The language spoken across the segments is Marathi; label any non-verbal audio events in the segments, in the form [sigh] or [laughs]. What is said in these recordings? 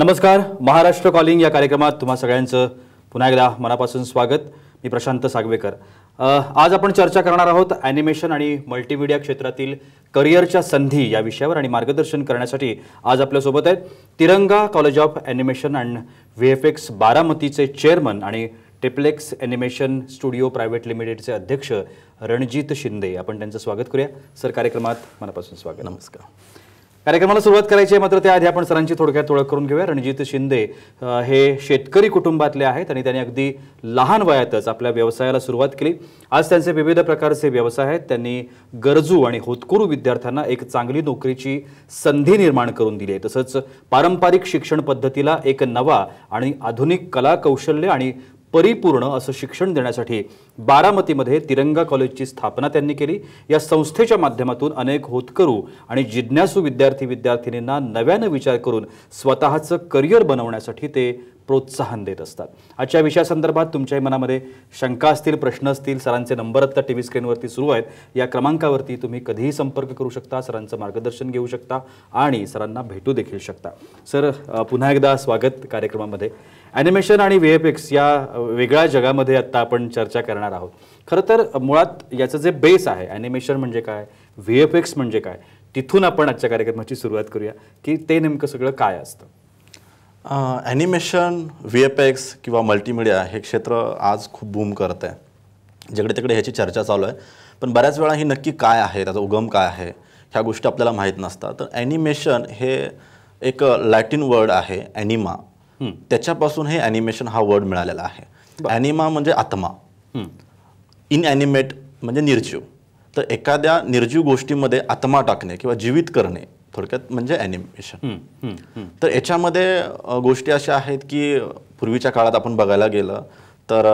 नमस्कार महाराष्ट्र कॉलिंग या कार्यक्रमात तुम्हा सगळ्यांचं पुन्हा एकदा मनापासून स्वागत मी प्रशांत सागवेकर आज आपण चर्चा करणार आहोत ॲनिमेशन आणि मल्टीमिडिया क्षेत्रातील करिअरच्या संधी या विषयावर आणि मार्गदर्शन करण्यासाठी आज आपल्यासोबत आहेत Tiranga college of animation and V F X बारामतीचे चेअरमन आणि टिप्लेक्स ॲनिमेशन स्टुडिओ प्रायव्हेट लिमिटेडचे अध्यक्ष रणजित शिंदे आपण त्यांचं स्वागत करूया सर कार्यक्रमात मनापासून स्वागत नमस्कार कार्यक्रमाला सुरुवात करायची आहे मात्र त्याआधी आपण सरांची थोडक्यात ओळख करून घेऊया रणजित शिंदे हे शेतकरी कुटुंबातले आहेत आणि त्यांनी अगदी लहान वयातच आपल्या व्यवसायाला सुरुवात केली आज त्यांचे विविध प्रकारचे व्यवसाय आहेत त्यांनी गरजू आणि होतकुरू विद्यार्थ्यांना एक चांगली नोकरीची संधी निर्माण करून दिली आहे तसंच पारंपरिक शिक्षण पद्धतीला एक नवा आणि आधुनिक कला कौशल्य आणि परिपूर्ण असं शिक्षण देण्यासाठी बारामतीमध्ये तिरंगा कॉलेजची स्थापना त्यांनी केली या संस्थेच्या माध्यमातून अनेक होतकरू आणि जिज्ञासू विद्यार्थी विद्यार्थिनींना नव्यानं विचार करून स्वतःचं करिअर बनवण्यासाठी ते प्रोत्साहन देत असतात आजच्या विषयासंदर्भात तुमच्याही मनामध्ये शंका असतील प्रश्न असतील सरांचे नंबर आत्ता टी व्ही स्क्रीनवरती सुरू आहेत या क्रमांकावरती तुम्ही कधीही संपर्क करू शकता सरांचं मार्गदर्शन घेऊ शकता आणि सरांना भेटू देखील शकता सर पुन्हा एकदा स्वागत कार्यक्रमामध्ये ॲनिमेशन आणि व्ही एफ एक्स या वेगळ्या जगामध्ये आत्ता आपण चर्चा करणार आहोत खरं तर मुळात याचं जे बेस आहे ॲनिमेशन म्हणजे काय व्ही एफ एक्स म्हणजे काय तिथून आपण आजच्या कार्यक्रमाची सुरुवात करूया की ते नेमकं सगळं काय असतं ॲनिमेशन व्ही एफ एक्स किंवा मल्टीमिडिया हे क्षेत्र आज खूप बूम करत आहे जिकडे तिकडे ह्याची चर्चा चालू आहे पण बऱ्याच वेळा ही नक्की काय आहे त्याचा उगम काय आहे ह्या गोष्टी आपल्याला माहीत नसतात तर ॲनिमेशन हे एक लॅटिन वर्ड आहे ॲनिमा त्याच्यापासून हे ॲनिमेशन हा वर्ड मिळालेला आहे ॲनिमा म्हणजे आत्मा इन ॲनिमेट म्हणजे निर्जीव तर एखाद्या निर्जीव गोष्टीमध्ये आत्मा टाकणे किंवा जीवित करणे थोडक्यात म्हणजे ॲनिमेशन तर याच्यामध्ये गोष्टी अशा आहेत की पूर्वीच्या काळात आपण बघायला गेलं तर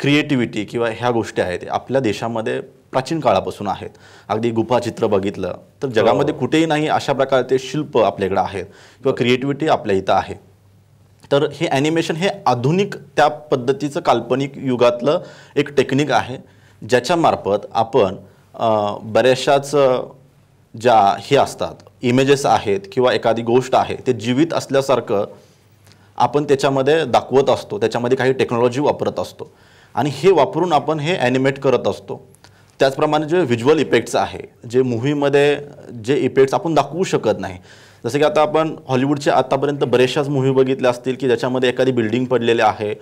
क्रिएटिव्हिटी किंवा ह्या गोष्टी आहेत आपल्या देशामध्ये प्राचीन काळापासून आहेत अगदी गुफाचित्र बघितलं तर जगामध्ये हो. कुठेही नाही अशा प्रकारचे शिल्प आपल्याकडे आहेत किंवा क्रिएटिव्हिटी आपल्या इथं आहे तर हे ॲनिमेशन हे आधुनिक त्या पद्धतीचं काल्पनिक युगातलं एक टेक्निक आहे ज्याच्यामार्फत आपण बऱ्याचशाच ज्या हे असतात इमेजेस आहेत किंवा एखादी गोष्ट आहे ते जीवित असल्यासारखं आपण त्याच्यामध्ये दाखवत असतो त्याच्यामध्ये काही टेक्नॉलॉजी वापरत असतो आणि हे वापरून आपण हे ॲनिमेट करत असतो त्याचप्रमाणे जे व्हिज्युअल इफेक्ट्स आहे जे मूव्हीमध्ये जे इफेक्ट्स आपण दाखवू शकत नाही जसं की आता आपण हॉलिवूडच्या आतापर्यंत बरेचशाच मूव्ही बघितल्या असतील की ज्याच्यामध्ये एखादी बिल्डिंग पडलेली आहे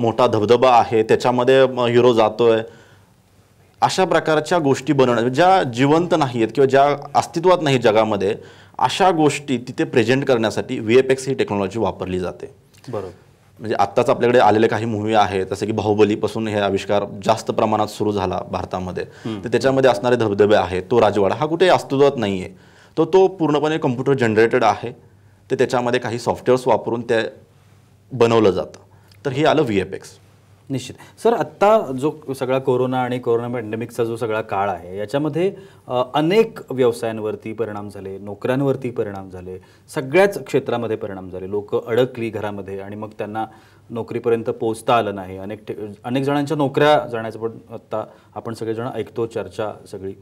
मोठा धबधबा आहे त्याच्यामध्ये हिरो जातो आहे अशा प्रकारच्या गोष्टी बनवण्या ज्या जिवंत नाही आहेत किंवा ज्या अस्तित्वात नाही जगामध्ये अशा गोष्टी तिथे प्रेझेंट करण्यासाठी व्ही एफ एक्स ही टेक्नॉलॉजी वापरली जाते बरोबर म्हणजे आत्ताच आपल्याकडे आलेले काही मूवी आहेत जसं की बाहुबलीपासून हे आविष्कार जास्त प्रमाणात सुरू झाला भारतामध्ये तर त्याच्यामध्ये असणारे धबधबे आहेत तो राजवाडा हा कुठे अस्तित्वात नाही तर तो पूर्णपणे कम्प्युटर जनरेटेड आहे ते त्याच्यामध्ये काही सॉफ्टवेअर्स वापरून ते बनवलं जातं तर हे आलं व्ही एफ एक्स निश्चित सर आत्ता जो सगळा कोरोना आणि कोरोना पॅन्डेमिकचा जो सगळा काळ आहे याच्यामध्ये अनेक व्यवसायांवरती परिणाम झाले नोकऱ्यांवरती परिणाम झाले सगळ्याच क्षेत्रामध्ये परिणाम झाले लोक अडकली घरामध्ये आणि मग त्यांना नोकरीपर्यंत पोहोचता आलं नाही अनेक अनेक जणांच्या नोकऱ्या जाण्याचं पण आत्ता आपण सगळेजण ऐकतो चर्चा सगळी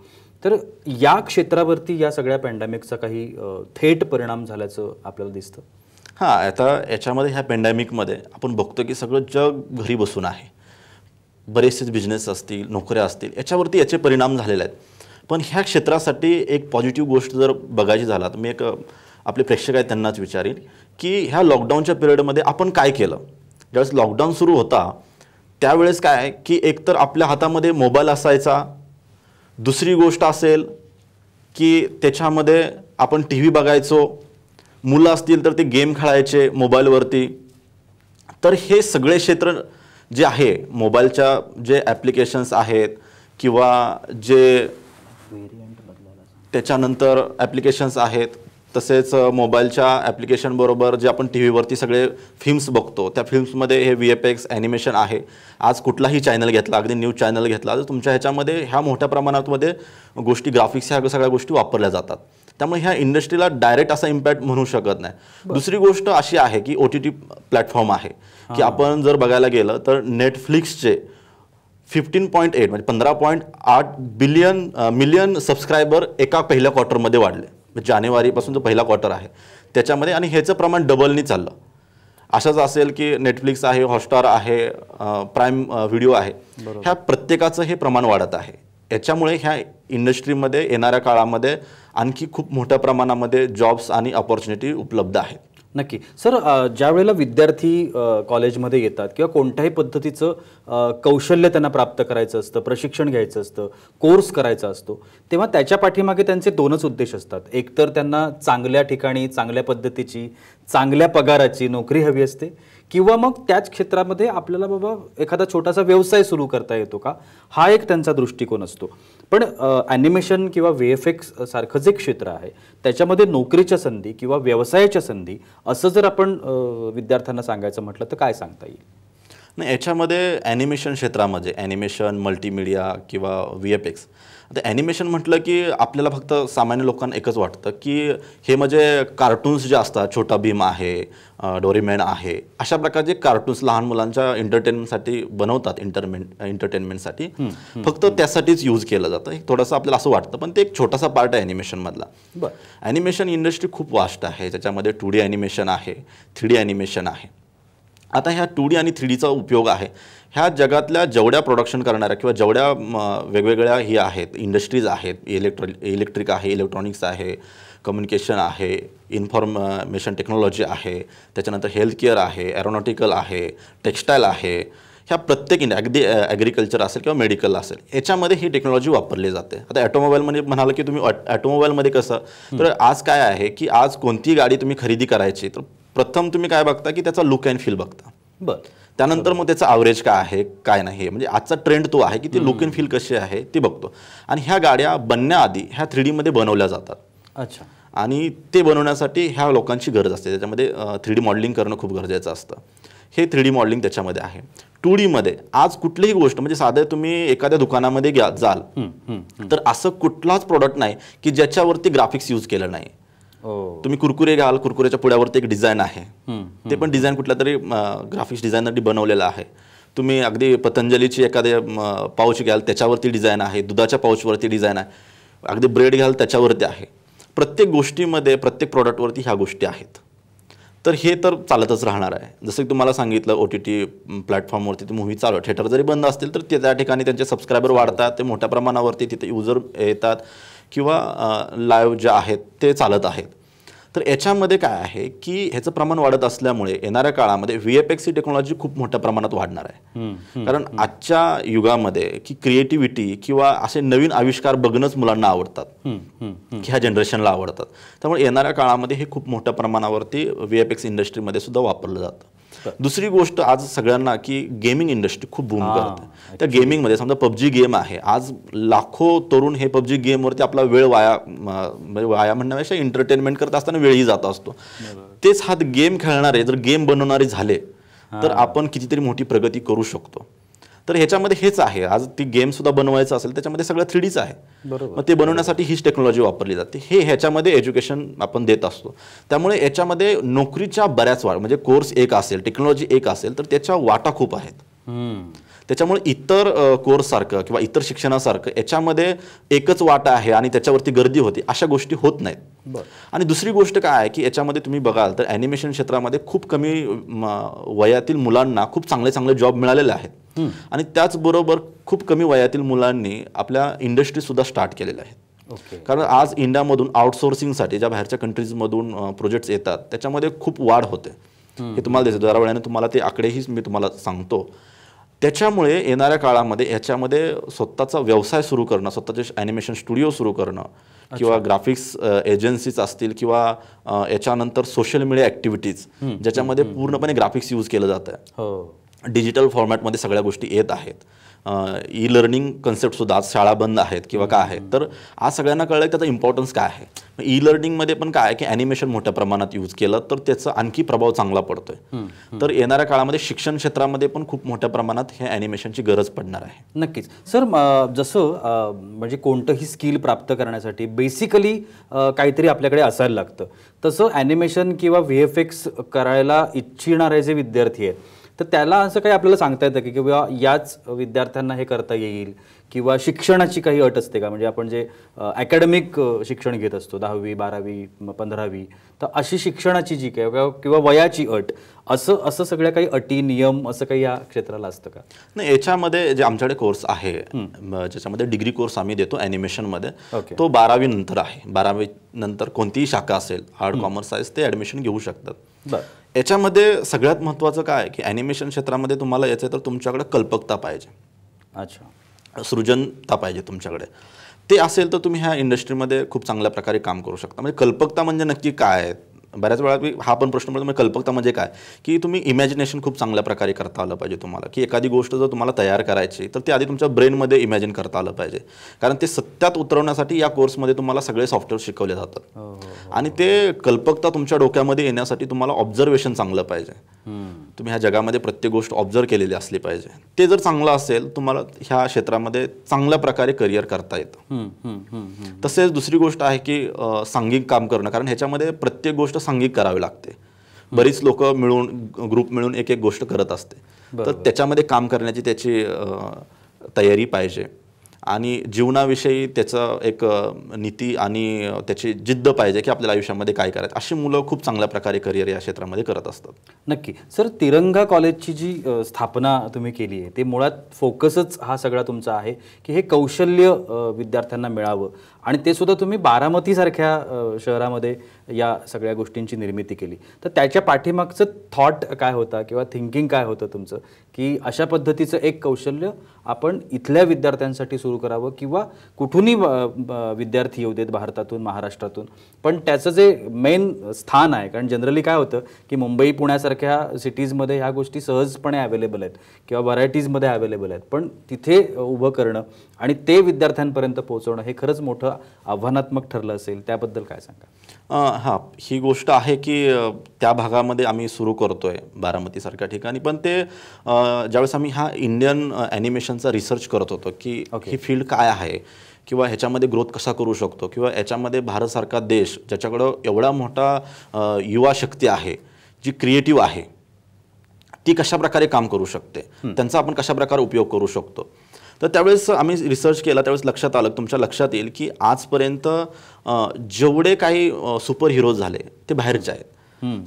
तर या क्षेत्रावरती या सगळ्या पॅन्डेमिकचा काही थेट परिणाम झाल्याचं आपल्याला दिसतं हां आता याच्यामध्ये ह्या पॅन्डेमिकमध्ये आपण बघतो की सगळं जग घरी बसून आहे बरेचसेच बिझनेस असतील नोकऱ्या असतील याच्यावरती याचे परिणाम झालेले आहेत पण ह्या क्षेत्रासाठी एक पॉझिटिव्ह गोष्ट जर बघायची झाला तर मी एक आपले प्रेक्षक आहेत त्यांनाच विचारेल की ह्या लॉकडाऊनच्या पिरियडमध्ये आपण काय केलं ज्यावेळेस लॉकडाऊन सुरू होता त्यावेळेस काय की एकतर आपल्या हातामध्ये मोबाईल असायचा दुसरी गोष्ट असेल की त्याच्यामध्ये आपण टी व्ही बघायचो मुलं असतील तर ते गेम खेळायचे मोबाईलवरती तर हे सगळे क्षेत्र जे आहे मोबाईलच्या जे ॲप्लिकेशन्स आहेत किंवा जे त्याच्यानंतर ॲप्लिकेशन्स आहेत तसेच मोबाईलच्या ॲप्लिकेशनबरोबर जे आपण टी व्हीवरती सगळे फिल्म्स बघतो त्या फिल्म्समध्ये हे व्ही एफ एक्स ॲनिमेशन आहे आज कुठलाही चॅनल घेतला अगदी न्यूज चॅनल घेतला तर तुमच्या ह्याच्यामध्ये ह्या मोठ्या प्रमाणामध्ये गोष्टी ग्राफिक्स ह्या सगळ्या गोष्टी वापरल्या जातात त्यामुळे ह्या इंडस्ट्रीला डायरेक्ट असा इम्पॅक्ट म्हणू शकत नाही दुसरी गोष्ट अशी आहे की ओ टी टी प्लॅटफॉर्म आहे की आपण जर बघायला गेलं तर नेटफ्लिक्सचे फिफ्टीन पॉईंट एट म्हणजे पंधरा पॉईंट आठ बिलियन मिलियन सबस्क्रायबर एका पहिल्या क्वार्टरमध्ये वाढले म्हणजे जानेवारीपासून जो पहिला क्वार्टर आहे त्याच्यामध्ये आणि ह्याचं प्रमाण डबलनी चाललं असंच असेल की नेटफ्लिक्स आहे हॉटस्टार आहे प्राईम व्हिडिओ आहे ह्या प्रत्येकाचं हे प्रमाण वाढत आहे याच्यामुळे ह्या इंडस्ट्रीमध्ये येणाऱ्या काळामध्ये आणखी खूप मोठ्या प्रमाणामध्ये जॉब्स आणि ऑपॉर्च्युनिटी उपलब्ध आहेत नक्की सर ज्या वेळेला विद्यार्थी कॉलेजमध्ये येतात किंवा कोणत्याही पद्धतीचं कौशल्य त्यांना प्राप्त करायचं असतं प्रशिक्षण घ्यायचं असतं कोर्स करायचा असतो तेव्हा त्याच्या पाठीमागे त्यांचे दोनच उद्देश असतात एकतर त्यांना चांगल्या ठिकाणी चांगल्या पद्धतीची चांगल्या पगाराची नोकरी हवी असते किंवा मग त्याच क्षेत्रामध्ये आपल्याला बाबा एखादा छोटासा व्यवसाय सुरू करता येतो का हा एक त्यांचा दृष्टिकोन असतो पण ॲनिमेशन किंवा व्ही एफ एक्स सारखं जे क्षेत्र आहे त्याच्यामध्ये नोकरीच्या संधी किंवा व्यवसायाच्या संधी असं जर आपण विद्यार्थ्यांना सांगायचं म्हटलं तर काय सांगता येईल नाही याच्यामध्ये ॲनिमेशन क्षेत्रामध्ये ॲनिमेशन मल्टीमिडिया किंवा व्ही एफ एक्स आता ॲनिमेशन म्हटलं की आपल्याला फक्त सामान्य लोकांना एकच वाटतं की हे म्हणजे कार्टून्स जे असतात छोटा भीम आहे डोरीमॅन आहे अशा प्रकारचे कार्टून्स लहान मुलांच्या एंटरटेनमेंटसाठी बनवतात इंटरमेंट एंटरटेनमेंटसाठी फक्त त्यासाठीच यूज केलं जातं हे थोडंसं आपल्याला असं वाटतं पण ते एक छोटासा पार्ट आहे ॲनिमेशनमधला बरं ॲनिमेशन इंडस्ट्री खूप वास्ट आहे ज्याच्यामध्ये टू डी ॲनिमेशन आहे थ्री डी ॲनिमेशन आहे आता ह्या टू डी आणि थ्री डीचा उपयोग आहे ह्या जगातल्या जेवढ्या प्रोडक्शन करणाऱ्या किंवा जेवढ्या वेगवेगळ्या ही आहेत इंडस्ट्रीज आहेत इलेक्ट्रॉ इलेक्ट्रिक आहे इलेक्ट्रॉनिक्स आहे कम्युनिकेशन आहे इन्फॉर्मेशन टेक्नॉलॉजी आहे त्याच्यानंतर हेल्थ केअर आहे एरोनॉटिकल आहे टेक्स्टाईल आहे ह्या प्रत्येक इंड अगदी ॲग्रिकल्चर असेल किंवा मेडिकल असेल याच्यामध्ये ही टेक्नॉलॉजी वापरली जाते आता ॲटोमोबाईल म्हणजे म्हणाल की तुम्ही ॲटोमोबाईलमध्ये कसं तर आज काय आहे की आज कोणतीही गाडी तुम्ही खरेदी करायची तर प्रथम तुम्ही काय बघता की त्याचा लुक अँड फील बघता बरं त्यानंतर मग त्याचं ॲव्हरेज काय आहे काय नाही म्हणजे आजचा ट्रेंड तो आहे की ती लुक अँड फील कशी आहे ते बघतो आणि ह्या गाड्या बनण्याआधी ह्या थ्री डीमध्ये बनवल्या जातात अच्छा आणि ते बनवण्यासाठी ह्या लोकांची गरज असते त्याच्यामध्ये थ्री डी मॉडेलिंग करणं खूप गरजेचं असतं हे थ्री डी मॉडेलिंग त्याच्यामध्ये आहे टू डीमध्ये आज कुठलीही गोष्ट म्हणजे साधे तुम्ही एखाद्या दुकानामध्ये घ्या जाल तर असं कुठलाच प्रॉडक्ट नाही की ज्याच्यावरती ग्राफिक्स यूज केलं नाही हो. तुम्ही कुरकुरे घ्याल कुरकुरेच्या पुढ्यावरती एक डिझाईन आहे ते पण डिझाईन कुठल्या तरी ग्राफिक्स डिझायनरनी बनवलेलं आहे तुम्ही अगदी पतंजलीची एखादे पाऊच घ्याल त्याच्यावरती डिझाईन आहे दुधाच्या पाऊचवरती डिझाईन आहे अगदी ब्रेड घ्याल त्याच्यावरती आहे प्रत्येक गोष्टीमध्ये प्रत्येक प्रॉडक्टवरती ह्या गोष्टी आहेत तर हे तर चालतच राहणार आहे जसं की तुम्हाला सांगितलं ओ टी टी प्लॅटफॉर्मवरती ती मूवी चालू थिएटर जरी बंद असतील तर ते त्या ठिकाणी त्यांचे सबस्क्रायबर वाढतात ते मोठ्या प्रमाणावरती तिथे युजर येतात किंवा लाईव्ह ज्या आहेत ते चालत आहेत तर याच्यामध्ये काय आहे की ह्याचं प्रमाण वाढत असल्यामुळे येणाऱ्या काळामध्ये व्ही एफ एक्स ही टेक्नॉलॉजी खूप मोठ्या प्रमाणात वाढणार आहे कारण आजच्या युगामध्ये की क्रिएटिव्हिटी किंवा असे नवीन आविष्कार बघणंच मुलांना आवडतात की ह्या जनरेशनला आवडतात त्यामुळे येणाऱ्या काळामध्ये हे खूप मोठ्या प्रमाणावरती व्ही एफ एक्स इंडस्ट्रीमध्ये सुद्धा वापरलं जातं दुसरी गोष्ट आज सगळ्यांना की गेमिंग इंडस्ट्री खूप बूम करते त्या गेमिंगमध्ये समजा पबजी गेम आहे आज लाखो तरुण हे पबजी गेमवरती आपला वेळ वाया म्हणजे वाया म्हणण्यापेक्षा एंटरटेनमेंट करत असताना वेळही जात असतो तेच हात गेम खेळणारे जर गेम बनवणारे झाले तर आपण कितीतरी मोठी प्रगती करू शकतो तर ह्याच्यामध्ये हेच आहे आज ती गेम सुद्धा बनवायचं असेल त्याच्यामध्ये सगळं थ्री डीच आहे बरोबर मग ते बनवण्यासाठी हीच टेक्नॉलॉजी वापरली जाते हे ह्याच्यामध्ये एज्युकेशन आपण देत असतो त्यामुळे याच्यामध्ये नोकरीच्या बऱ्याच वाट म्हणजे कोर्स एक असेल टेक्नॉलॉजी एक असेल तर त्याच्या वाटा खूप आहेत त्याच्यामुळे इतर कोर्स सारखं किंवा इतर शिक्षणासारखं याच्यामध्ये एकच वाटा आहे आणि त्याच्यावरती गर्दी होती अशा गोष्टी होत नाहीत आणि दुसरी गोष्ट काय आहे की याच्यामध्ये तुम्ही बघाल तर ॲनिमेशन क्षेत्रामध्ये खूप कमी वयातील मुलांना खूप चांगले चांगले जॉब मिळालेले आहेत आणि त्याचबरोबर खूप कमी वयातील मुलांनी आपल्या इंडस्ट्रीसुद्धा स्टार्ट केलेल्या आहेत कारण आज इंडियामधून आउटसोर्सिंगसाठी ज्या बाहेरच्या कंट्रीजमधून प्रोजेक्ट्स येतात त्याच्यामध्ये खूप वाढ होते हे तुम्हाला दिसतं दरा वेळाने तुम्हाला ते आकडेही मी तुम्हाला सांगतो त्याच्यामुळे येणाऱ्या काळामध्ये याच्यामध्ये स्वतःचा व्यवसाय सुरू करणं स्वतःचे ॲनिमेशन स्टुडिओ सुरू करणं किंवा ग्राफिक्स एजन्सीज असतील किंवा याच्यानंतर सोशल मीडिया ऍक्टिव्हिटीज ज्याच्यामध्ये पूर्णपणे ग्राफिक्स यूज केलं आहे डिजिटल फॉर्मॅटमध्ये सगळ्या गोष्टी येत आहेत ई लर्निंग कन्सेप्टसुद्धा आज शाळा बंद आहेत किंवा काय आहेत तर आज सगळ्यांना कळलं त्याचा इम्पॉर्टन्स काय आहे ई लर्निंगमध्ये पण काय आहे की ॲनिमेशन मोठ्या प्रमाणात यूज केलं तर त्याचा आणखी प्रभाव चांगला पडतोय तर येणाऱ्या काळामध्ये शिक्षण क्षेत्रामध्ये पण खूप मोठ्या प्रमाणात हे ॲनिमेशनची गरज पडणार आहे नक्कीच सर जसं म्हणजे कोणतंही स्किल प्राप्त करण्यासाठी बेसिकली काहीतरी आपल्याकडे असायला लागतं तसं ॲनिमेशन किंवा व्ही एफ एक्स करायला इच्छिणारे जे विद्यार्थी आहेत तर त्याला असं काही आपल्याला सांगता येतं की किंवा याच विद्यार्थ्यांना हे करता येईल किंवा शिक्षणाची काही अट असते का म्हणजे आपण जे अकॅडमिक शिक्षण घेत असतो दहावी बारावी पंधरावी तर अशी शिक्षणाची जी काय किंवा वयाची अट असं असं सगळ्या काही अटी नियम असं काही या क्षेत्राला असतं का नाही याच्यामध्ये जे आमच्याकडे कोर्स आहे ज्याच्यामध्ये डिग्री कोर्स आम्ही देतो ॲनिमेशनमध्ये okay. तो बारावी नंतर आहे बारावी नंतर कोणतीही शाखा असेल हार्ड कॉमर्स आहे ते ॲडमिशन घेऊ शकतात याच्यामध्ये सगळ्यात महत्त्वाचं काय की ॲनिमेशन क्षेत्रामध्ये तुम्हाला याचं तर तुमच्याकडे कल्पकता पाहिजे अच्छा सृजनता पाहिजे तुमच्याकडे ते असेल तर तुम्ही ह्या इंडस्ट्रीमध्ये खूप चांगल्या प्रकारे काम करू शकता म्हणजे कल्पकता म्हणजे नक्की काय आहे बऱ्याच वेळा हा पण प्रश्न पडतो कल्पकता म्हणजे काय की तुम्ही इमॅजिनेशन खूप चांगल्या प्रकारे करता आलं पाहिजे तुम्हाला की एखादी गोष्ट जर तुम्हाला तयार करायची तर ते आधी तुमच्या ब्रेनमध्ये इमॅजिन करता आलं पाहिजे कारण ते सत्यात उतरवण्यासाठी या कोर्समध्ये तुम्हाला सगळे सॉफ्टवेअर शिकवले जातात हो, हो, हो. आणि ते कल्पकता तुमच्या डोक्यामध्ये येण्यासाठी तुम्हाला ऑब्झर्वेशन चांगलं पाहिजे तुम्ही ह्या जगामध्ये प्रत्येक गोष्ट ऑब्झर्व केलेली असली पाहिजे ते जर चांगलं असेल तुम्हाला ह्या क्षेत्रामध्ये चांगल्या प्रकारे करिअर करता येतं तसेच दुसरी गोष्ट आहे की सांघिक काम करणं कारण ह्याच्यामध्ये प्रत्येक गोष्ट सांघिक करावी लागते बरीच लोक मिळून ग्रुप मिळून एक एक गोष्ट करत असते तर त्याच्यामध्ये काम करण्याची त्याची तयारी पाहिजे आणि जीवनाविषयी त्याचं एक नीती आणि त्याची जिद्द पाहिजे की आपल्या आयुष्यामध्ये काय करायचं अशी मुलं खूप चांगल्या प्रकारे करिअर या क्षेत्रामध्ये करत असतात नक्की सर तिरंगा कॉलेजची जी स्थापना तुम्ही केली आहे ते मुळात फोकसच हा सगळा तुमचा आहे की हे कौशल्य विद्यार्थ्यांना मिळावं आणि ते सुद्धा तुम्ही बारामतीसारख्या शहरामध्ये या सगळ्या गोष्टींची निर्मिती केली तर त्याच्या पाठीमागचं थॉट काय होता किंवा थिंकिंग काय होतं तुमचं की अशा पद्धतीचं एक कौशल्य आपण इथल्या विद्यार्थ्यांसाठी सुरू करावं किंवा कुठूनही विद्यार्थी येऊ देत भारतातून महाराष्ट्रातून पण त्याचं जे मेन स्थान आहे कारण जनरली काय होतं की मुंबई पुण्यासारख्या सिटीजमध्ये ह्या गोष्टी सहजपणे अवेलेबल आहेत किंवा व्हरायटीजमध्ये अवेलेबल आहेत पण तिथे उभं करणं आणि ते विद्यार्थ्यांपर्यंत पोहोचवणं हे खरंच मोठं आव्हानात्मक ठरलं असेल त्याबद्दल काय सांगा हां ही गोष्ट आहे की त्या भागामध्ये आम्ही सुरू करतो आहे बारामतीसारख्या ठिकाणी पण ते आ, ज्यावेळेस आम्ही हा इंडियन ॲनिमेशनचा रिसर्च करत होतो की ही फील्ड काय आहे किंवा ह्याच्यामध्ये ग्रोथ कसा करू शकतो किंवा याच्यामध्ये भारतसारखा देश ज्याच्याकडं एवढा मोठा युवा शक्ती आहे जी क्रिएटिव्ह आहे ती कशा प्रकारे काम करू शकते त्यांचा आपण कशा प्रकारे उपयोग करू शकतो तर त्यावेळेस आम्ही रिसर्च केला त्यावेळेस लक्षात आलं तुमच्या लक्षात येईल की आजपर्यंत जेवढे काही सुपर हिरोज झाले ते बाहेरचे आहेत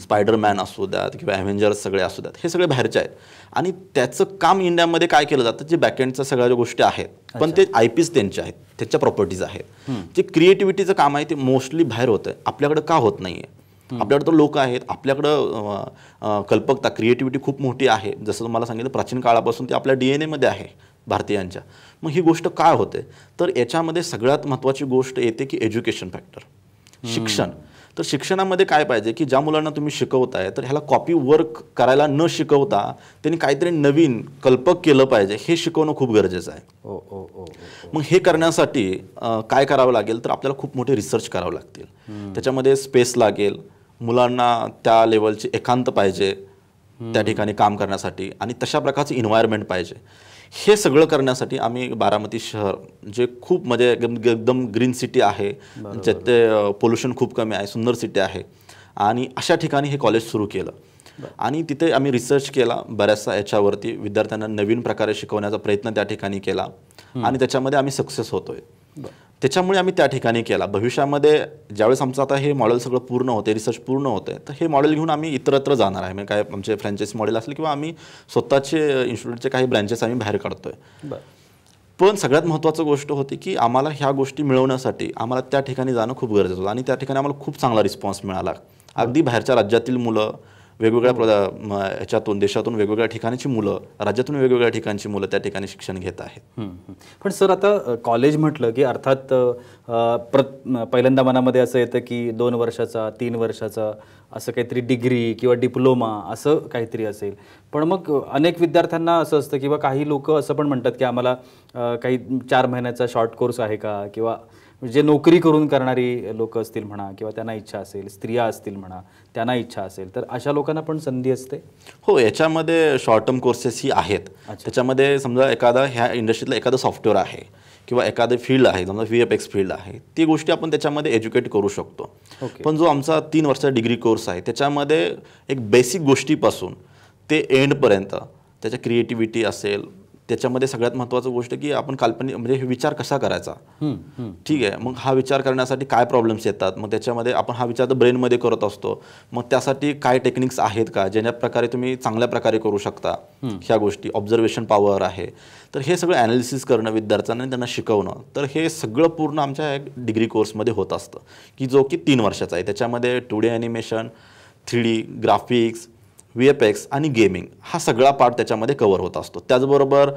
स्पायडरमॅन असू द्यात किंवा ॲव्हेंजर्स सगळे असू द्यात हे सगळे बाहेरचे आहेत आणि त्याचं काम इंडियामध्ये काय केलं जातं जे बॅकेंडच्या सगळ्या ज्या गोष्टी आहेत पण ते आय पीज त्यांचे आहेत त्याच्या प्रॉपर्टीज आहेत जे क्रिएटिव्हिटीचं काम आहे ते मोस्टली बाहेर होतं आपल्याकडं का होत नाही आहे आपल्याकडे तर लोक आहेत आपल्याकडं कल्पकता क्रिएटिव्हिटी खूप मोठी आहे जसं तुम्हाला सांगितलं प्राचीन काळापासून ते आपल्या डी एन एमध्ये आहे भारतीयांच्या मग ही गोष्ट काय होते तर याच्यामध्ये सगळ्यात महत्वाची गोष्ट येते की एज्युकेशन फॅक्टर शिक्षण तर शिक्षणामध्ये काय पाहिजे की ज्या मुलांना तुम्ही शिकवताय तर ह्याला कॉपी वर्क करायला न शिकवता त्यांनी काहीतरी नवीन कल्पक केलं पाहिजे हे शिकवणं खूप गरजेचं आहे हो, हो, हो, मग हे करण्यासाठी काय करावं लागेल तर आपल्याला खूप मोठे रिसर्च करावं लागतील त्याच्यामध्ये स्पेस लागेल मुलांना त्या लेवलचे एकांत पाहिजे त्या ठिकाणी काम करण्यासाठी आणि तशा प्रकारचं इन्व्हायरमेंट पाहिजे हे सगळं करण्यासाठी आम्ही बारामती शहर जे खूप म्हणजे एकदम ग्रीन सिटी आहे ज्यात ते पोल्युशन खूप कमी आहे सुंदर सिटी आहे आणि अशा ठिकाणी हे कॉलेज सुरू केलं आणि तिथे आम्ही रिसर्च केला बऱ्याचशा याच्यावरती विद्यार्थ्यांना नवीन प्रकारे शिकवण्याचा प्रयत्न त्या ठिकाणी केला आणि त्याच्यामध्ये आम्ही सक्सेस होतोय त्याच्यामुळे आम्ही त्या ठिकाणी केला भविष्यामध्ये ज्यावेळेस आमचं आता हे मॉडेल सगळं पूर्ण होते रिसर्च पूर्ण होते तर हे मॉडेल घेऊन आम्ही इतरत्र जाणार आहे म्हणजे काय आमचे फ्रँचाईज मॉडेल असले किंवा आम्ही स्वतःचे इन्स्टिट्यूटचे काही ब्रँचेस आम्ही बाहेर काढतोय पण सगळ्यात महत्त्वाचं गोष्ट होती की आम्हाला ह्या गोष्टी मिळवण्यासाठी आम्हाला त्या ठिकाणी जाणं खूप गरजेचं होतं आणि त्या ठिकाणी आम्हाला खूप चांगला रिस्पॉन्स मिळाला अगदी बाहेरच्या राज्यातील मुलं वेगवेगळ्या प्रदा याच्यातून देशातून वेगवेगळ्या ठिकाणची मुलं राज्यातून वेगवेगळ्या ठिकाणची मुलं त्या ठिकाणी शिक्षण घेत आहेत पण सर आता कॉलेज म्हटलं की अर्थात पहिल्यांदा मनामध्ये असं येतं की दोन वर्षाचा तीन वर्षाचा असं काहीतरी डिग्री किंवा डिप्लोमा असं काहीतरी असेल पण मग अनेक विद्यार्थ्यांना असं असतं किंवा काही लोक असं पण म्हणतात की आम्हाला काही चार महिन्याचा शॉर्ट कोर्स आहे का किंवा जे म्हणजे नोकरी करून करणारी लोक असतील म्हणा किंवा त्यांना इच्छा असेल स्त्रिया असतील म्हणा त्यांना इच्छा असेल तर अशा लोकांना पण संधी असते हो याच्यामध्ये शॉर्ट टर्म कोर्सेस ही आहेत त्याच्यामध्ये समजा एखादा ह्या इंडस्ट्रीतला एखादं सॉफ्टवेअर आहे किंवा एखादं फील्ड आहे समजा व्ही एफ एक्स फील्ड आहे ती गोष्टी आपण त्याच्यामध्ये एज्युकेट करू शकतो पण जो आमचा तीन वर्षाचा डिग्री कोर्स आहे त्याच्यामध्ये एक बेसिक गोष्टीपासून ते एंडपर्यंत त्याच्या क्रिएटिव्हिटी असेल त्याच्यामध्ये सगळ्यात महत्त्वाचं गोष्ट की आपण काल्पनिक म्हणजे हे विचार कसा करायचा ठीक आहे मग हा विचार करण्यासाठी काय प्रॉब्लेम्स येतात मग त्याच्यामध्ये आपण हा विचार तर ब्रेनमध्ये करत असतो मग त्यासाठी काय टेक्निक्स आहेत का ज्या प्रकारे तुम्ही चांगल्या प्रकारे करू शकता ह्या गोष्टी ऑब्झर्वेशन पॉवर आहे तर हे सगळं ॲनालिसिस करणं विद्यार्थ्यांना त्यांना शिकवणं तर हे सगळं पूर्ण आमच्या एक डिग्री कोर्समध्ये होत असतं की जो की तीन वर्षाचा आहे त्याच्यामध्ये two D animation three D graphics V F X आणि गेमिंग हा सगळा पार्ट त्याच्यामध्ये कवर होत असतो त्याचबरोबर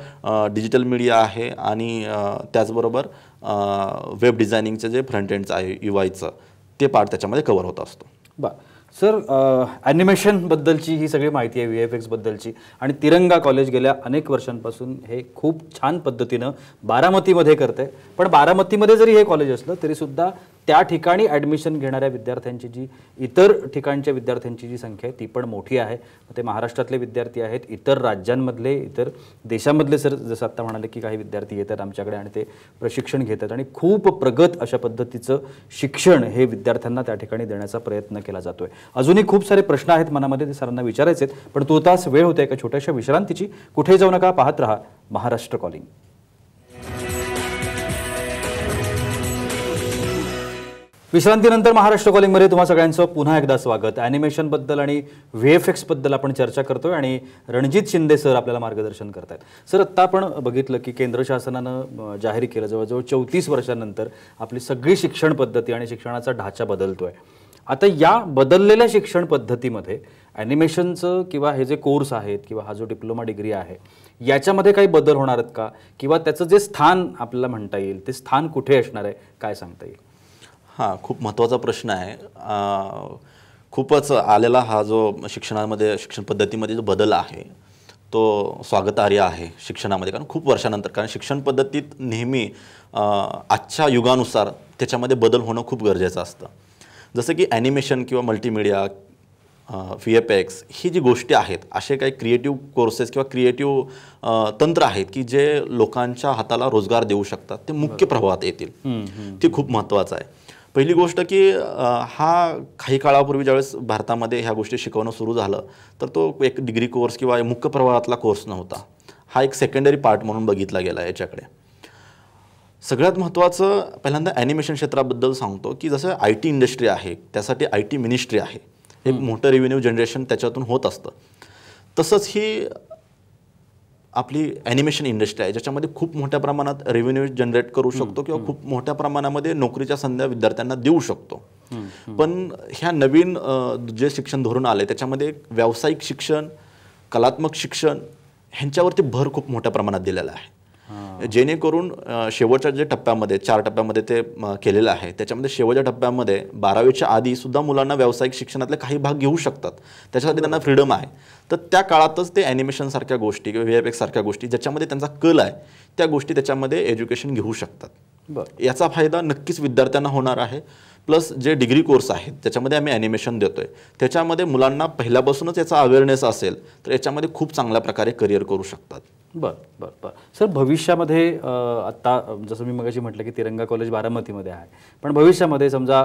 डिजिटल मीडिया आहे आणि त्याचबरोबर वेब डिझायनिंगचं जे फ्रंट एंडचं आहे युवायचं ते पार्ट त्याच्यामध्ये कवर होत असतो बरं सर ॲनिमेशनबद्दलची ही सगळी माहिती आहे व्ही एफ एक्सबद्दलची आणि तिरंगा कॉलेज गेल्या अनेक वर्षांपासून हे खूप छान पद्धतीनं बारामतीमध्ये करते पण बारामतीमध्ये जरी हे कॉलेज असलं तरीसुद्धा त्या ठिकाणी ॲडमिशन घेणाऱ्या विद्यार्थ्यांची जी इतर ठिकाणच्या विद्यार्थ्यांची जी संख्या आहे ती पण मोठी आहे ते महाराष्ट्रातले विद्यार्थी आहेत इतर राज्यांमधले इतर देशामधले सर जसं आत्ता म्हणाले की काही विद्यार्थी येतात आमच्याकडे आणि ते प्रशिक्षण घेतात आणि खूप प्रगत अशा पद्धतीचं शिक्षण हे विद्यार्थ्यांना त्या ठिकाणी देण्याचा प्रयत्न केला जातो आहे अजूनही खूप सारे प्रश्न आहेत मनामध्ये ते सरांना विचारायचे आहेत पण तो तास वेळ होते एका छोट्याशा विश्रांतीची कुठे जाऊ नका पाहत राहा महाराष्ट्र कॉलिंग विश्रांतीनंतर महाराष्ट्र कॉलिंगमध्ये तुम्हा सगळ्यांचं पुन्हा एकदा स्वागत ॲनिमेशनबद्दल आणि व्ही एफ एक्सबद्दल आपण चर्चा करतोय आणि रणजित शिंदे सर आपल्याला मार्गदर्शन करत आहेत सर आत्ता आपण बघितलं की केंद्र शासनानं जाहीर केलं जवळजवळ चौतीस वर्षानंतर आपली सगळी शिक्षण पद्धती आणि शिक्षणाचा ढाचा बदलतो आहे आता या बदललेल्या शिक्षण पद्धतीमध्ये ॲनिमेशनचं किंवा हे जे कोर्स आहेत किंवा हा जो डिप्लोमा डिग्री आहे याच्यामध्ये काही बदल होणार आहेत का किंवा त्याचं जे स्थान आपल्याला म्हणता येईल ते स्थान कुठे असणार आहे काय सांगता येईल हां खूप महत्त्वाचा प्रश्न आहे खूपच आलेला हा जो शिक्षणामध्ये शिक्षण पद्धतीमध्ये जो बदल आहे तो स्वागतार्ह आहे शिक्षणामध्ये कारण खूप वर्षानंतर कारण शिक्षण पद्धतीत नेहमी आजच्या युगानुसार त्याच्यामध्ये बदल होणं खूप गरजेचं असतं जसं की ॲनिमेशन किंवा मल्टीमिडिया फी एफ एक्स ही जी गोष्टी आहेत असे काही क्रिएटिव्ह कोर्सेस किंवा क्रिएटिव्ह तंत्र आहेत की जे लोकांच्या हाताला रोजगार देऊ शकतात ते मुख्य प्रभावात येतील ते खूप महत्त्वाचं आहे पहिली गोष्ट की हा काही काळापूर्वी ज्यावेळेस भारतामध्ये ह्या गोष्टी शिकवणं सुरू झालं तर तो एक डिग्री कोर्स किंवा मुख्य प्रवाहातला कोर्स नव्हता हा एक सेकंडरी पार्ट म्हणून बघितला गेला याच्याकडे सगळ्यात महत्त्वाचं पहिल्यांदा ॲनिमेशन क्षेत्राबद्दल सांगतो की जसं आय टी इंडस्ट्री आहे त्यासाठी आय टी मिनिस्ट्री आहे हे मोठं रेव्हेन्यू जनरेशन त्याच्यातून होत असतं तसंच ही आपली ॲनिमेशन इंडस्ट्री आहे ज्याच्यामध्ये खूप मोठ्या प्रमाणात रेव्हेन्यू जनरेट करू शकतो किंवा खूप मोठ्या प्रमाणामध्ये नोकरीच्या संध्या विद्यार्थ्यांना देऊ शकतो पण ह्या नवीन जे शिक्षण धोरण आले त्याच्यामध्ये व्यावसायिक शिक्षण कलात्मक शिक्षण ह्यांच्यावरती भर खूप मोठ्या प्रमाणात दिलेला आहे जेणेकरून शेवटच्या जे टप्प्यामध्ये चार टप्प्यामध्ये ते केलेलं आहे त्याच्यामध्ये शेवटच्या टप्प्यामध्ये बारावीच्या आधीसुद्धा मुलांना व्यावसायिक शिक्षणातले काही भाग घेऊ शकतात त्याच्यासाठी त्यांना फ्रीडम आहे तर त्या काळातच ते ॲनिमेशनसारख्या गोष्टी किंवा व्ही सारख्या गोष्टी ज्याच्यामध्ये त्यांचा कल आहे त्या गोष्टी त्याच्यामध्ये एज्युकेशन घेऊ शकतात ब याचा फायदा नक्कीच विद्यार्थ्यांना होणार आहे प्लस जे डिग्री कोर्स आहेत त्याच्यामध्ये आम्ही ॲनिमेशन देतो आहे त्याच्यामध्ये मुलांना पहिल्यापासूनच याचा अवेअरनेस असेल तर याच्यामध्ये खूप चांगल्या प्रकारे करिअर करू शकतात बरं बरं बरं सर भविष्यामध्ये आत्ता जसं मी मगाशी म्हटलं की तिरंगा कॉलेज बारामतीमध्ये आहे पण भविष्यामध्ये समजा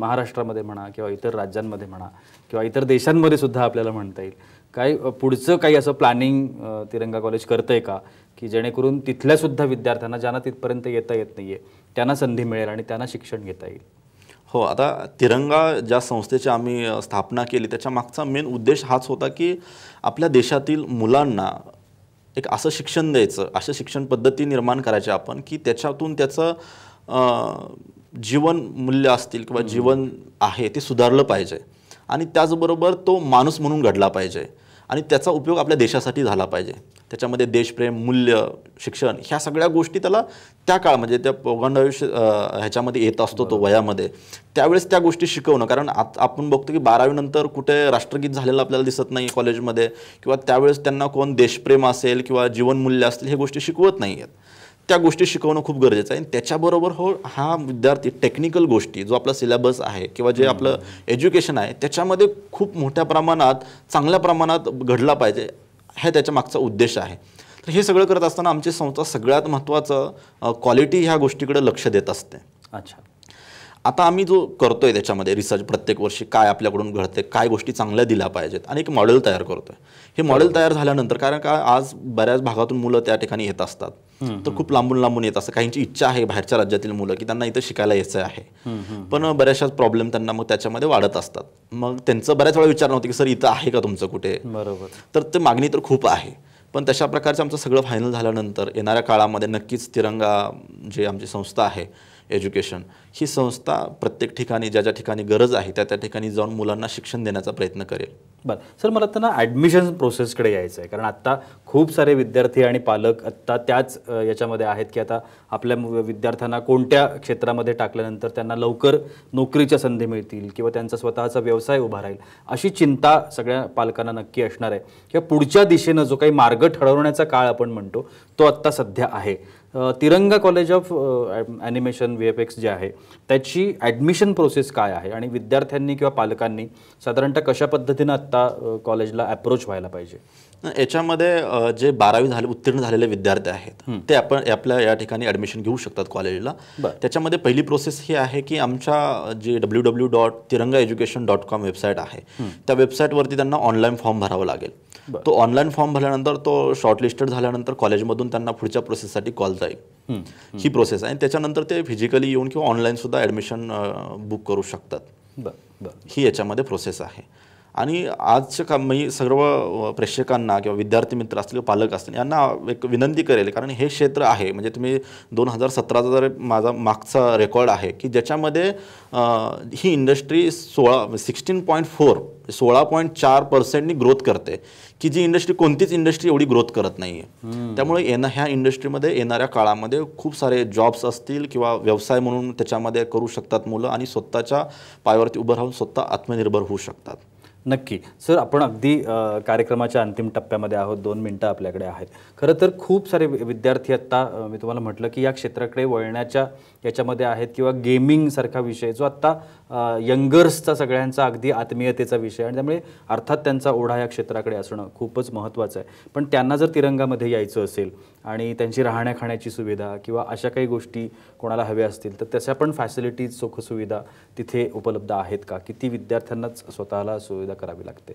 महाराष्ट्रामध्ये म्हणा किंवा इतर राज्यांमध्ये म्हणा किंवा इतर देशांमध्ये सुद्धा आपल्याला म्हणता येईल काय पुढचं काही असं प्लॅनिंग तिरंगा कॉलेज करतं आहे का की जेणेकरून तिथल्यासुद्धा विद्यार्थ्यांना ज्यांना तिथपर्यंत येता येत नाही आहे त्यांना संधी मिळेल आणि त्यांना शिक्षण घेता येईल हो आता तिरंगा ज्या संस्थेची आम्ही स्थापना केली त्याच्या मागचा मेन उद्देश हाच होता की आपल्या देशातील मुलांना एक असं शिक्षण द्यायचं अशा शिक्षण पद्धती निर्माण करायच्या आपण की त्याच्यातून त्याचं जीवन मूल्य असतील किंवा जीवन आहे ते सुधारलं पाहिजे आणि त्याचबरोबर तो माणूस म्हणून घडला पाहिजे आणि त्याचा उपयोग आपल्या देशासाठी झाला पाहिजे त्याच्यामध्ये देशप्रेम मूल्य शिक्षण ह्या सगळ्या गोष्टी त्याला त्या काळ म्हणजे त्या पौगंड ह्याच्यामध्ये येत असतो तो वयामध्ये त्यावेळेस त्या गोष्टी शिकवणं कारण आत आपण बघतो की बारावीनंतर कुठे राष्ट्रगीत झालेलं आपल्याला दिसत नाही कॉलेजमध्ये किंवा त्यावेळेस त्यांना कोण देशप्रेम असेल किंवा जीवनमूल्य असतील हे गोष्टी शिकवत नाही आहेत त्या गोष्टी शिकवणं खूप गरजेचं आहे आणि त्याच्याबरोबर हो हा विद्यार्थी टेक्निकल गोष्टी जो आपला सिलेबस आहे किंवा जे आपलं एज्युकेशन आहे त्याच्यामध्ये खूप मोठ्या प्रमाणात चांगल्या प्रमाणात घडला पाहिजे हे त्याच्या मागचा उद्देश आहे तर हे सगळं करत असताना आमची संस्था सगळ्यात महत्त्वाचं क्वालिटी ह्या गोष्टीकडे लक्ष देत असते अच्छा आता आम्ही जो करतो आहे त्याच्यामध्ये रिसर्च प्रत्येक वर्षी काय आपल्याकडून घडते काय गोष्टी चांगल्या दिल्या पाहिजेत आणि एक मॉडेल तयार करतो आहे हे मॉडेल तयार झाल्यानंतर कारण का आज बऱ्याच भागातून मुलं त्या ठिकाणी येत असतात तर खूप लांबून लांबून येत असतात काहींची इच्छा आहे बाहेरच्या राज्यातील मुलं की त्यांना इथं शिकायला यायचं आहे पण बऱ्याचशा प्रॉब्लेम त्यांना मग त्याच्यामध्ये वाढत असतात मग त्यांचं बऱ्याच वेळा विचार नव्हतं की सर इथं आहे का तुमचं कुठे बरोबर तर ते मागणी तर खूप आहे पण तशा प्रकारचं आमचं सगळं फायनल झाल्यानंतर येणाऱ्या काळामध्ये नक्कीच तिरंगा जे आमची संस्था आहे एज्युकेशन ही संस्था प्रत्येक ठिकाणी ज्या ज्या ठिकाणी गरज आहे त्या त्या ठिकाणी जाऊन मुलांना शिक्षण देण्याचा प्रयत्न करेल बरं सर मला आता ना ॲडमिशन प्रोसेसकडे यायचं आहे कारण आत्ता खूप सारे विद्यार्थी आणि पालक आत्ता त्याच याच्यामध्ये आहेत की आता आपल्या विद्यार्थ्यांना कोणत्या क्षेत्रामध्ये टाकल्यानंतर त्यांना लवकर नोकरीच्या संधी मिळतील किंवा त्यांचा स्वतःचा व्यवसाय उभा राहील अशी चिंता सगळ्या पालकांना नक्की असणार आहे किंवा पुढच्या दिशेनं जो काही मार्ग ठरवण्याचा काळ आपण म्हणतो तो आत्ता सध्या आहे Tiranga college of animation V F X जे आहे त्याची ॲडमिशन प्रोसेस काय आहे आणि विद्यार्थ्यांनी किंवा पालकांनी साधारणतः कशा पद्धतीनं आत्ता कॉलेजला अप्रोच व्हायला पाहिजे याच्यामध्ये जे बारावी झाले उत्तीर्ण झालेले विद्यार्थी आहेत ते आपण आपल्या या ठिकाणी ॲडमिशन घेऊ शकतात कॉलेजला त्याच्यामध्ये पहिली प्रोसेस ही आहे की आमच्या जे W W dot Tiranga education dot com website आहे त्या वेबसाईटवरती त्यांना ऑनलाईन फॉर्म भरावा लागेल तो ऑनलाईन फॉर्म भरल्यानंतर तो शॉर्टलिस्टेड झाल्यानंतर कॉलेजमधून त्यांना पुढच्या प्रोसेससाठी कॉल जाईल ही प्रोसेस आहे त्याच्यानंतर ते फिजिकली येऊन किंवा ऑनलाईन सुद्धा ॲडमिशन बुक करू शकतात ही याच्यामध्ये प्रोसेस आहे आणि आजच्या का मी म्हणजे सर्व प्रेक्षकांना किंवा विद्यार्थी मित्र असतील किंवा पालक असतील यांना एक विनंती करेल कारण हे क्षेत्र आहे म्हणजे तुम्ही दोन हजार सतराचा जर माझा मागचा रेकॉर्ड आहे की ज्याच्यामध्ये ही इंडस्ट्री सोळा सिक्स्टीन पॉईंट फोर सोळा पॉईंट चार पर्सेंटनी ग्रोथ करते की जी इंडस्ट्री कोणतीच इंडस्ट्री एवढी ग्रोथ करत नाही आहे त्यामुळे येणं ह्या इंडस्ट्रीमध्ये येणाऱ्या काळामध्ये खूप सारे जॉब्स असतील किंवा व्यवसाय म्हणून त्याच्यामध्ये करू शकतात मुलं आणि स्वतःच्या पायावरती उभं राहून स्वतः आत्मनिर्भर होऊ शकतात नक्की सर आपण अगदी कार्यक्रमाच्या अंतिम टप्प्यामध्ये आहोत दोन मिनटं आपल्याकडे आहेत खरं तर खूप सारे विद्यार्थी आत्ता मी तुम्हाला म्हटलं की या क्षेत्राकडे वळण्याच्या याच्यामध्ये आहेत किंवा गेमिंगसारखा विषय जो आत्ता यंगर्सचा सगळ्यांचा अगदी आत्मीयतेचा विषय आणि त्यामुळे अर्थात त्यांचा ओढा या क्षेत्राकडे असणं खूपच महत्त्वाचं आहे पण त्यांना जर तिरंगामध्ये यायचं असेल आणि त्यांची राहण्याखाण्याची सुविधा किंवा अशा काही गोष्टी कोणाला हव्या असतील तर तशा पण फॅसिलिटीज सुखसुविधा तिथे उपलब्ध आहेत का किती विद्यार्थ्यांनाच स्वतःला सुविधा करावी लागते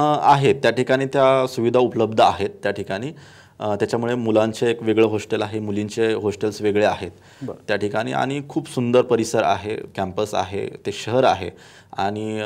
आहेत त्या ठिकाणी त्या सुविधा उपलब्ध आहेत त्या ठिकाणी त्याच्यामुळे मुलांचे एक वेगळं हॉस्टेल आहे मुलींचे हॉस्टेल्स वेगळे आहेत त्या ठिकाणी आणि खूप सुंदर परिसर आहे कॅम्पस आहे ते शहर आहे आणि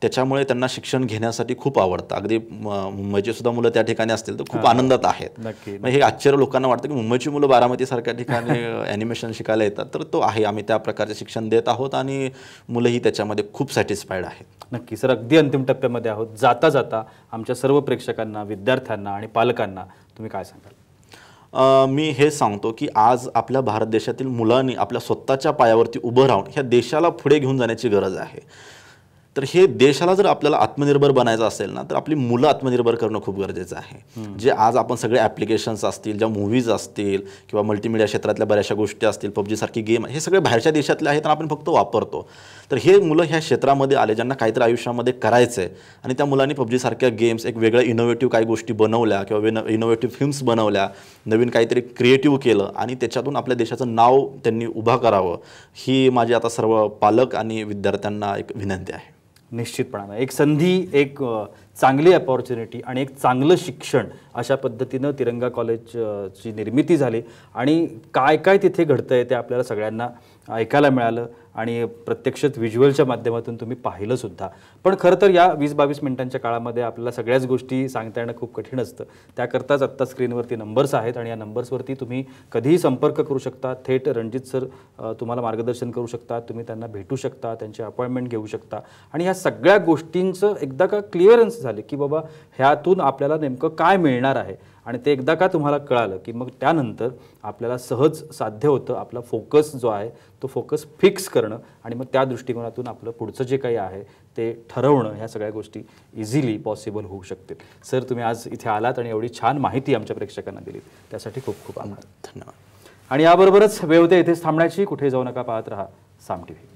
त्याच्यामुळे त्यांना शिक्षण घेण्यासाठी खूप आवडतं अगदी मुंबईची सुद्धा मुलं त्या ठिकाणी असतील तर खूप आनंदात आहेत मग हे आश्चर्य लोकांना वाटतं की मुंबईची मुलं बारामतीसारख्या [laughs] ठिकाणी ॲनिमेशन शिकायला येतात तर तो आहे आम्ही त्या प्रकारचे शिक्षण देत आहोत आणि मुलंही त्याच्यामध्ये खूप सॅटिस्फाईड आहेत नक्की सर अगदी अंतिम टप्प्यामध्ये आहोत जाता जाता आमच्या सर्व प्रेक्षकांना विद्यार्थ्यांना आणि पालकांना तुम्ही काय सांगाल मी हे सांगतो की आज आपल्या भारत देशातील मुलांनी आपल्या स्वतःच्या पायावरती उभं राहून ह्या देशाला पुढे घेऊन जाण्याची गरज आहे तर हे देशाला जर आपल्याला आत्मनिर्भर बनायचं असेल ना तर आपली मुलं आत्मनिर्भर करणं खूप गरजेचं आहे जे आज आपण सगळे ॲप्लिकेशन्स असतील ज्या मूव्हीज असतील किंवा मल्टीमिडिया क्षेत्रातल्या बऱ्याचशा गोष्टी असतील पबजीसारखी गेम हे सगळे बाहेरच्या देशातले आहेत आणि आपण फक्त वापरतो तर हे मुलं ह्या क्षेत्रामध्ये आले ज्यांना काहीतरी आयुष्यामध्ये करायचं आहे आणि त्या मुलांनी पबजीसारख्या गेम्स एक वेगळ्या इनोव्हेटिव्ह काही गोष्टी बनवल्या किंवा इनोव्हेटिव्ह फिल्म्स बनवल्या नवीन काहीतरी क्रिएटिव्ह केलं आणि त्याच्यातून आपल्या देशाचं नाव त्यांनी उभा करावं ही माझी आता सर्व पालक आणि विद्यार्थ्यांना एक विनंती आहे निश्चितपणानं एक संधी एक चांगली अपॉर्च्युनिटी आणि एक चांगलं शिक्षण अशा पद्धतीनं तिरंगा कॉलेजची निर्मिती झाली आणि काय काय तिथे घडतं आहे ते आपल्याला सगळ्यांना ऐकायला मिळालं आणि प्रत्यक्षात व्हिज्युअलच्या माध्यमातून तुम्ही पाहिलं सुद्धा पण खरं तर या वीस बावीस मिनिटांच्या काळामध्ये आपल्याला सगळ्याच गोष्टी सांगता येणं खूप कठीण असतं त्याकरताच आत्ता स्क्रीनवरती नंबर्स आहेत आणि या नंबर्सवरती तुम्ही कधीही संपर्क करू शकता थेट रणजित सर तुम्हाला मार्गदर्शन करू शकता तुम्ही त्यांना भेटू शकता त्यांची अपॉइंटमेंट घेऊ शकता आणि ह्या सगळ्या गोष्टींचं एकदा का क्लिअरन्स झाले की बाबा ह्यातून आपल्याला नेमकं काय मिळणार आहे आणि ते एकदा का तुम्हाला कळालं की मग त्यानंतर आपल्याला सहज साध्य होतं आपला फोकस जो आहे तो फोकस फिक्स करणं आणि मग त्या दृष्टिकोनातून आपलं पुढचं जे काही आहे ते ठरवणं ह्या सगळ्या गोष्टी इझिली पॉसिबल होऊ शकतील सर तुम्ही आज इथे आलात आणि एवढी छान माहिती आमच्या प्रेक्षकांना दिली त्यासाठी खूप खूप आभार धन्यवाद आणि याबरोबरच वेवते इथेच थांबण्याची कुठे जाऊ नका पाहत राहा साम टी व्ही